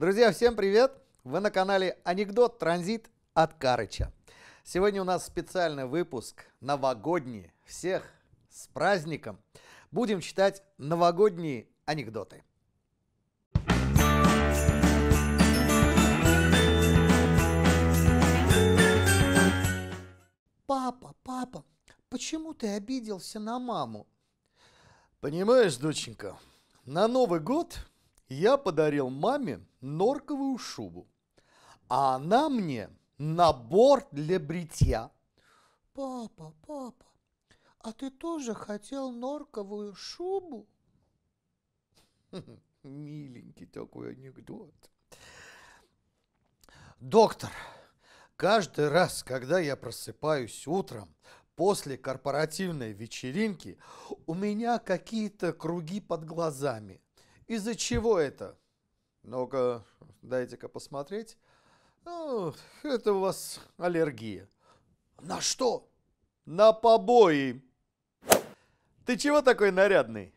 Друзья, всем привет! Вы на канале Анекдот Транзит от Карыча. Сегодня у нас специальный выпуск новогодний. Всех с праздником! Будем читать новогодние анекдоты. Папа, папа, почему ты обиделся на маму? Понимаешь, доченька, на Новый год я подарил маме норковую шубу, а она мне набор для бритья. Папа, папа, а ты тоже хотел норковую шубу? Миленький такой анекдот. Доктор, каждый раз, когда я просыпаюсь утром после корпоративной вечеринки, у меня какие-то круги под глазами – из-за чего это? Ну-ка, дайте-ка посмотреть. Ну, это у вас аллергия. На что? На побои. Ты чего такой нарядный?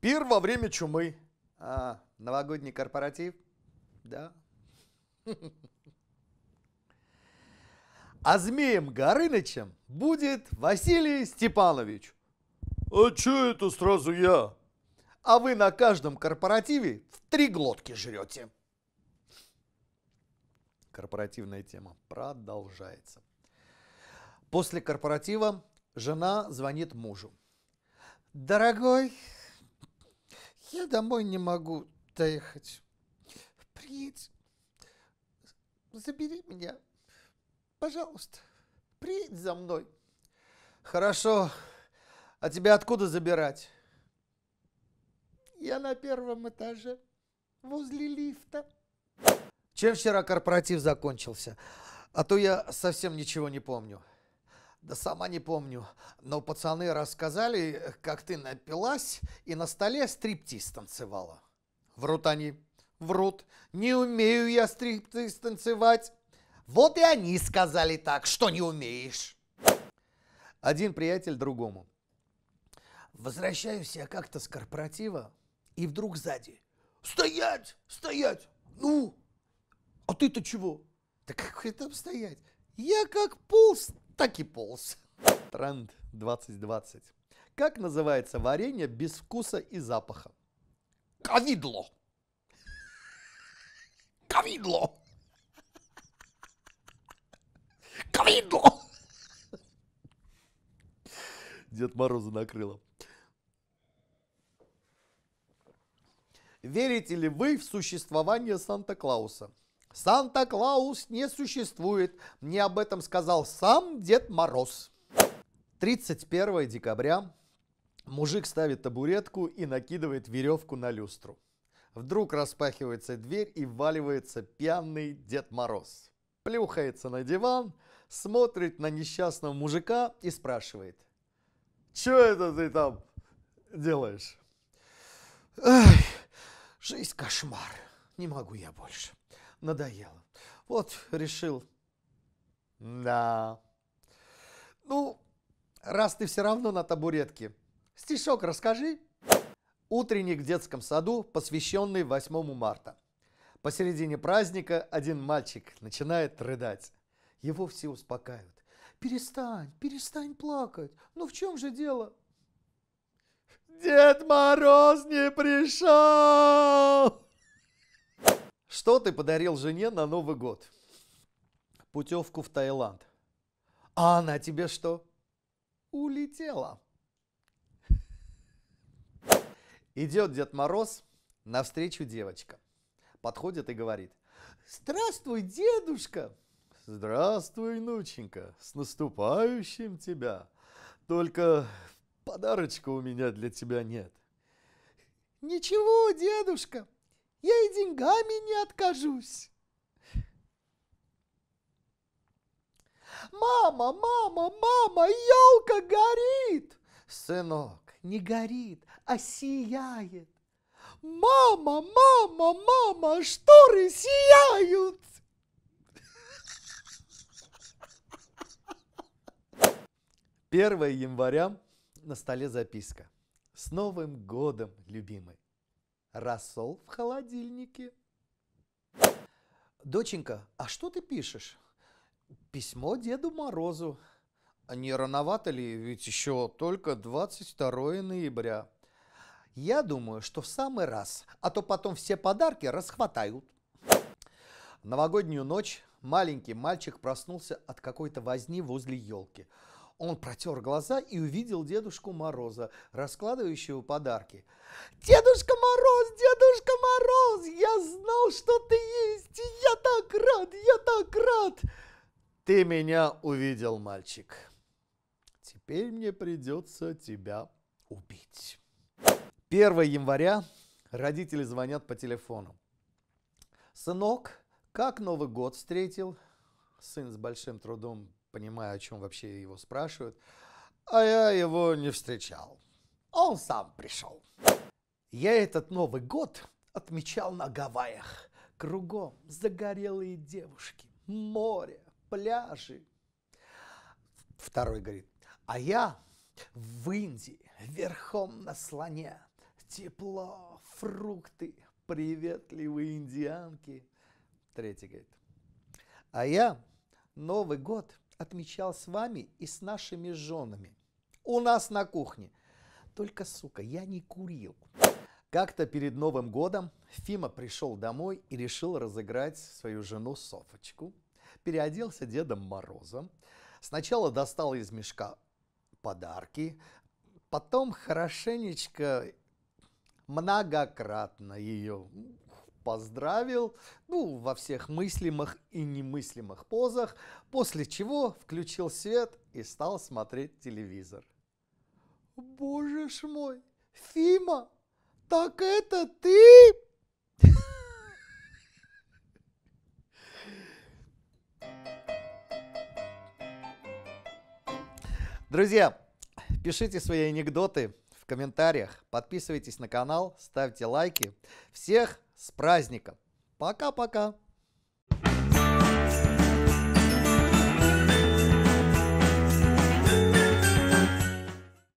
Пир во время чумы. А, новогодний корпоратив? Да. А змеем Горынычем будет Василий Степанович. А че это сразу я? а вы на каждом корпоративе в три глотки жрете. Корпоративная тема продолжается. После корпоратива жена звонит мужу. Дорогой, я домой не могу доехать. Приедь, забери меня, пожалуйста, приедь за мной. Хорошо, а тебя откуда забирать? на первом этаже, возле лифта. Чем вчера корпоратив закончился? А то я совсем ничего не помню. Да сама не помню, но пацаны рассказали, как ты напилась и на столе стриптиз танцевала. Врут они. Врут. Не умею я стриптиз танцевать. Вот и они сказали так, что не умеешь. Один приятель другому. Возвращаюсь я как-то с корпоратива, и вдруг сзади. Стоять! Стоять! Ну! А ты-то чего? Да как там стоять? Я как полз, так и полз. Тренд 2020. Как называется варенье без вкуса и запаха? Ковидло. Ковидло. Ковидло. Дед Мороза накрыло. Верите ли вы в существование Санта-Клауса? Санта-Клаус не существует. Мне об этом сказал сам Дед Мороз. 31 декабря мужик ставит табуретку и накидывает веревку на люстру. Вдруг распахивается дверь и вваливается пьяный Дед Мороз. Плюхается на диван, смотрит на несчастного мужика и спрашивает. «Чё это ты там делаешь?» Эх, Жизнь кошмар. Не могу я больше. Надоело. Вот решил. Да. Ну, раз ты все равно на табуретке, стишок расскажи. Утренник в детском саду, посвященный 8 марта. Посередине праздника один мальчик начинает рыдать. Его все успокаивают. «Перестань, перестань плакать. Ну в чем же дело?» Дед Мороз не пришел! Что ты подарил жене на Новый год? Путевку в Таиланд. А она тебе что? Улетела. Идет Дед Мороз, навстречу девочка. Подходит и говорит. Здравствуй, дедушка! Здравствуй, внученька, с наступающим тебя! Только подарочка у меня для тебя нет. Ничего, дедушка, я и деньгами не откажусь. Мама, мама, мама, елка горит! Сынок, не горит, а сияет. Мама, мама, мама, шторы сияют! Первое января на столе записка. С Новым годом, любимый. Рассол в холодильнике. Доченька, а что ты пишешь? Письмо Деду Морозу. «А не рановато ли, ведь еще только 22 ноября. Я думаю, что в самый раз, а то потом все подарки расхватают. новогоднюю ночь маленький мальчик проснулся от какой-то возни возле елки – он протер глаза и увидел Дедушку Мороза, раскладывающего подарки. «Дедушка Мороз, Дедушка Мороз, я знал, что ты есть! Я так рад, я так рад!» «Ты меня увидел, мальчик. Теперь мне придется тебя убить». 1 января родители звонят по телефону. «Сынок, как Новый год встретил?» Сын с большим трудом понимаю, о чем вообще его спрашивают. А я его не встречал. Он сам пришел. Я этот Новый год отмечал на Гавайях. Кругом загорелые девушки, море, пляжи. Второй говорит, а я в Индии верхом на слоне. Тепло, фрукты, приветливые индианки. Третий говорит, а я Новый год отмечал с вами и с нашими женами. У нас на кухне. Только, сука, я не курил. Как-то перед Новым годом Фима пришел домой и решил разыграть свою жену Софочку. Переоделся Дедом Морозом. Сначала достал из мешка подарки, потом хорошенечко многократно ее поздравил, ну, во всех мыслимых и немыслимых позах, после чего включил свет и стал смотреть телевизор. «Боже ж мой, Фима, так это ты?» Друзья, пишите свои анекдоты, комментариях. Подписывайтесь на канал, ставьте лайки. Всех с праздником! Пока-пока!